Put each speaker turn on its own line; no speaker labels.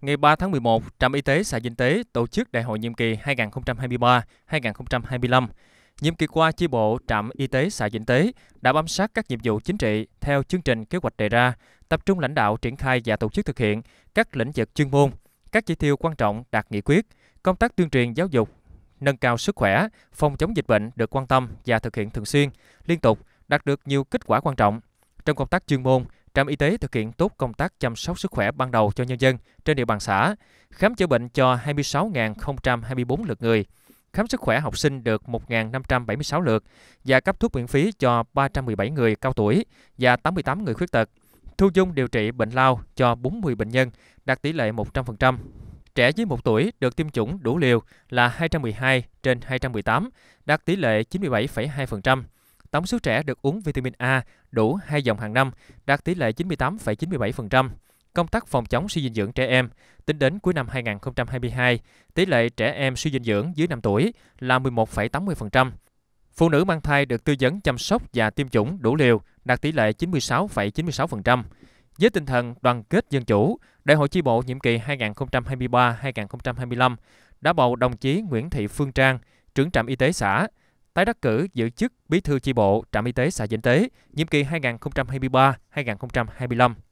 Ngày 3 tháng 11, Trạm Y tế xã Dinh Tế tổ chức đại hội nhiệm kỳ 2023-2025. Nhiệm kỳ qua, chi bộ Trạm Y tế xã Dinh Tế đã bám sát các nhiệm vụ chính trị theo chương trình kế hoạch đề ra, tập trung lãnh đạo triển khai và tổ chức thực hiện các lĩnh vực chuyên môn, các chỉ tiêu quan trọng đạt nghị quyết, công tác tuyên truyền giáo dục, nâng cao sức khỏe, phòng chống dịch bệnh được quan tâm và thực hiện thường xuyên, liên tục, đạt được nhiều kết quả quan trọng. Trong công tác chuyên môn, Trạm y tế thực hiện tốt công tác chăm sóc sức khỏe ban đầu cho nhân dân trên địa bàn xã, khám chữa bệnh cho 26.024 lượt người, khám sức khỏe học sinh được 1.576 lượt và cấp thuốc miễn phí cho 317 người cao tuổi và 88 người khuyết tật. Thu dung điều trị bệnh lao cho 40 bệnh nhân, đạt tỷ lệ 100%. Trẻ dưới 1 tuổi được tiêm chủng đủ liều là 212 trên 218, đạt tỷ lệ 97,2% tổng số trẻ được uống vitamin A đủ 2 dòng hàng năm đạt tỷ lệ 98,97%. Công tác phòng chống suy dinh dưỡng trẻ em, tính đến cuối năm 2022, tỷ lệ trẻ em suy dinh dưỡng dưới 5 tuổi là 11,80%. Phụ nữ mang thai được tư vấn chăm sóc và tiêm chủng đủ liều đạt tỷ lệ 96,96%. Với tinh thần đoàn kết dân chủ, Đại hội chi bộ nhiệm kỳ 2023-2025 đã bầu đồng chí Nguyễn Thị Phương Trang, trưởng trạm y tế xã, tái đắc cử giữ chức Bí thư chi bộ Trạm Y tế xã Vĩnh Tế, nhiệm kỳ 2023-2025.